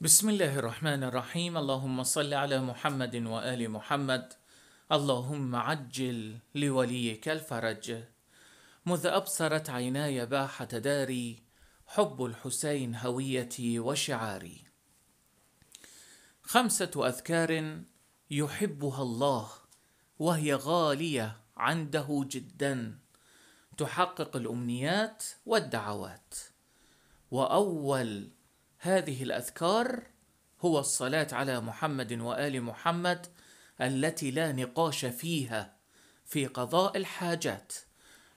بسم الله الرحمن الرحيم اللهم صل على محمد وآل محمد اللهم عجل لوليك الفرج مذ أبصرت عيناي باحة داري حب الحسين هويتي وشعاري خمسة أذكار يحبها الله وهي غالية عنده جدا تحقق الأمنيات والدعوات وأول هذه الاذكار هو الصلاه على محمد وال محمد التي لا نقاش فيها في قضاء الحاجات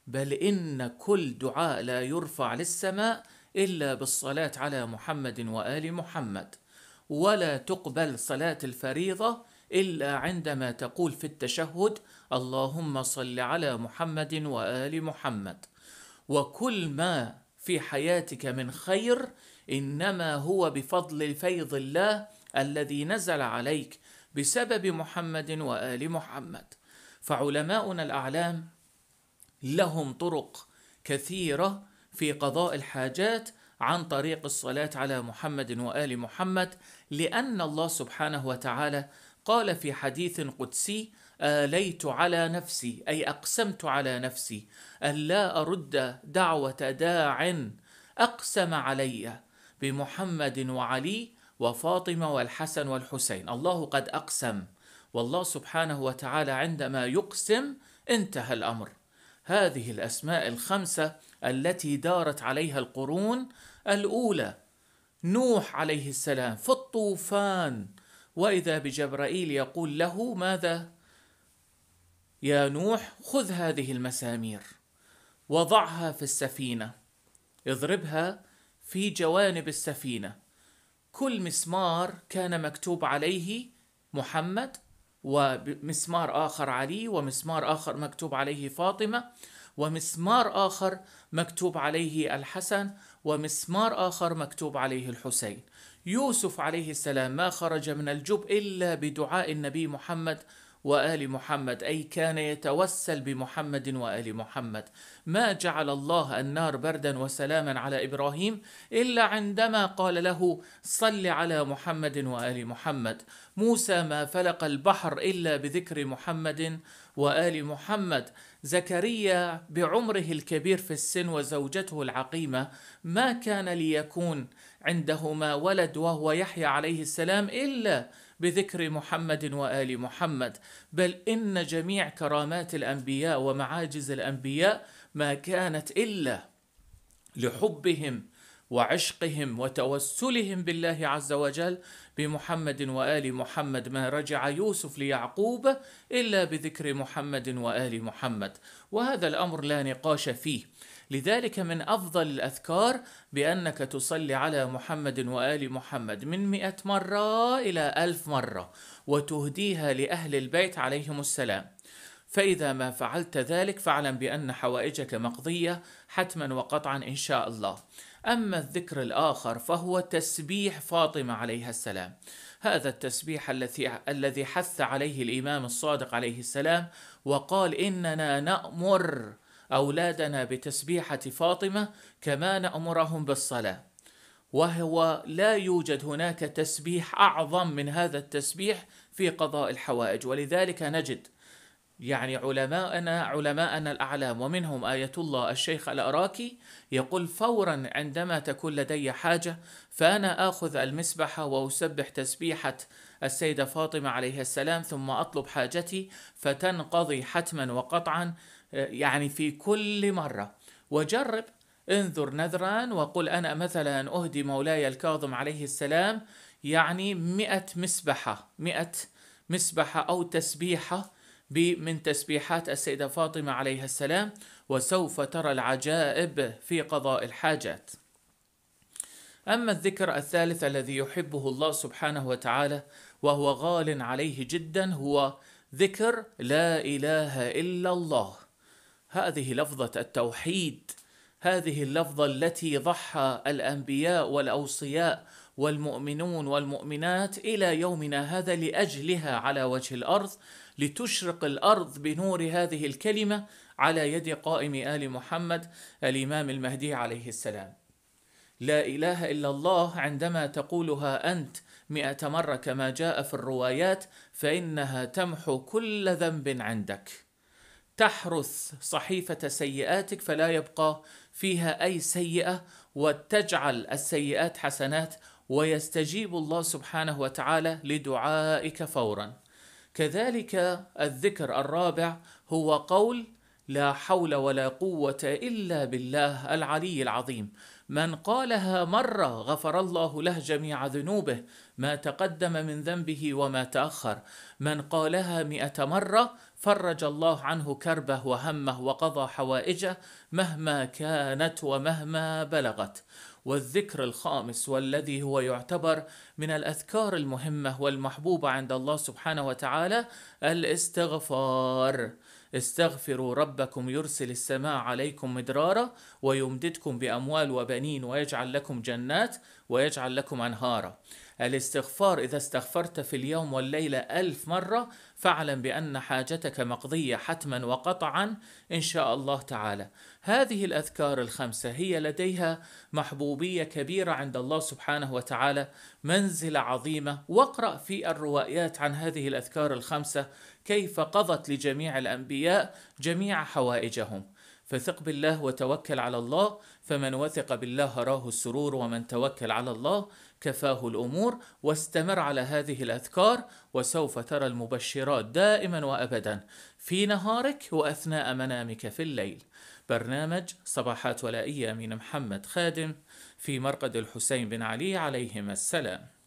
بل ان كل دعاء لا يرفع للسماء الا بالصلاه على محمد وال محمد ولا تقبل صلاه الفريضه الا عندما تقول في التشهد اللهم صل على محمد وال محمد وكل ما في حياتك من خير انما هو بفضل فيض الله الذي نزل عليك بسبب محمد وال محمد فعلماؤنا الاعلام لهم طرق كثيره في قضاء الحاجات عن طريق الصلاه على محمد وال محمد لان الله سبحانه وتعالى قال في حديث قدسي آليت على نفسي أي أقسمت على نفسي ألا أرد دعوة داع أقسم علي بمحمد وعلي وفاطمه والحسن والحسين الله قد اقسم والله سبحانه وتعالى عندما يقسم انتهى الامر هذه الاسماء الخمسه التي دارت عليها القرون الاولى نوح عليه السلام في الطوفان واذا بجبرائيل يقول له ماذا يا نوح خذ هذه المسامير وضعها في السفينه اضربها في جوانب السفينة كل مسمار كان مكتوب عليه محمد ومسمار آخر علي ومسمار آخر مكتوب عليه فاطمة ومسمار آخر مكتوب عليه الحسن ومسمار آخر مكتوب عليه الحسين يوسف عليه السلام ما خرج من الجب إلا بدعاء النبي محمد وآل محمد أي كان يتوسل بمحمد وآل محمد ما جعل الله النار بردا وسلاما على إبراهيم إلا عندما قال له صل على محمد وآل محمد موسى ما فلق البحر إلا بذكر محمد وآل محمد زكريا بعمره الكبير في السن وزوجته العقيمة ما كان ليكون عندهما ولد وهو يحيى عليه السلام إلا بذكر محمد وال محمد بل ان جميع كرامات الانبياء ومعاجز الانبياء ما كانت الا لحبهم وعشقهم وتوسلهم بالله عز وجل بمحمد وال محمد ما رجع يوسف ليعقوب الا بذكر محمد وال محمد وهذا الامر لا نقاش فيه لذلك من أفضل الأذكار بأنك تصلي على محمد وآل محمد من مئة مرة إلى ألف مرة وتهديها لأهل البيت عليهم السلام فإذا ما فعلت ذلك فاعلم بأن حوائجك مقضية حتما وقطعا إن شاء الله أما الذكر الآخر فهو تسبيح فاطمة عليها السلام هذا التسبيح الذي الذي حث عليه الإمام الصادق عليه السلام وقال إننا نأمر أولادنا بتسبيحة فاطمة كما نأمرهم بالصلاة وهو لا يوجد هناك تسبيح أعظم من هذا التسبيح في قضاء الحوائج ولذلك نجد يعني علماءنا علماءنا الأعلام ومنهم آية الله الشيخ الأراكي يقول فورا عندما تكون لدي حاجة فأنا آخذ المسبحة وأسبح تسبيحة السيدة فاطمة عليه السلام ثم أطلب حاجتي فتنقضي حتما وقطعا يعني في كل مرة وجرب انظر نذرا وقل أنا مثلا أهدي مولاي الكاظم عليه السلام يعني مئة مسبحة مئة مسبحة أو تسبيحة من تسبيحات السيدة فاطمة عليها السلام وسوف ترى العجائب في قضاء الحاجات أما الذكر الثالث الذي يحبه الله سبحانه وتعالى وهو غال عليه جدا هو ذكر لا إله إلا الله هذه لفظه التوحيد هذه اللفظه التي ضحى الانبياء والاوصياء والمؤمنون والمؤمنات الى يومنا هذا لاجلها على وجه الارض لتشرق الارض بنور هذه الكلمه على يد قائم ال محمد الامام المهدي عليه السلام لا اله الا الله عندما تقولها انت مئة مره كما جاء في الروايات فانها تمحو كل ذنب عندك تحرث صحيفة سيئاتك فلا يبقى فيها أي سيئة وتجعل السيئات حسنات ويستجيب الله سبحانه وتعالى لدعائك فورا. كذلك الذكر الرابع هو قول لا حول ولا قوة إلا بالله العلي العظيم. من قالها مره غفر الله له جميع ذنوبه ما تقدم من ذنبه وما تاخر من قالها مئه مره فرج الله عنه كربه وهمه وقضى حوائجه مهما كانت ومهما بلغت والذكر الخامس والذي هو يعتبر من الاذكار المهمه والمحبوبه عند الله سبحانه وتعالى الاستغفار استغفروا ربكم يرسل السماء عليكم مدرارا ويمددكم بأموال وبنين ويجعل لكم جنات ويجعل لكم أنهارا الاستغفار إذا استغفرت في اليوم والليلة ألف مرة فاعلم بأن حاجتك مقضية حتما وقطعا إن شاء الله تعالى هذه الأذكار الخمسة هي لديها محبوبية كبيرة عند الله سبحانه وتعالى منزلة عظيمة واقرأ في الروايات عن هذه الأذكار الخمسة كيف قضت لجميع الأنبياء جميع حوائجهم فثق بالله وتوكل على الله فمن وثق بالله راه السرور ومن توكل على الله كفاه الامور واستمر على هذه الاذكار وسوف ترى المبشرات دائما وابدا في نهارك واثناء منامك في الليل برنامج صباحات ولائيه من محمد خادم في مرقد الحسين بن علي عليهما السلام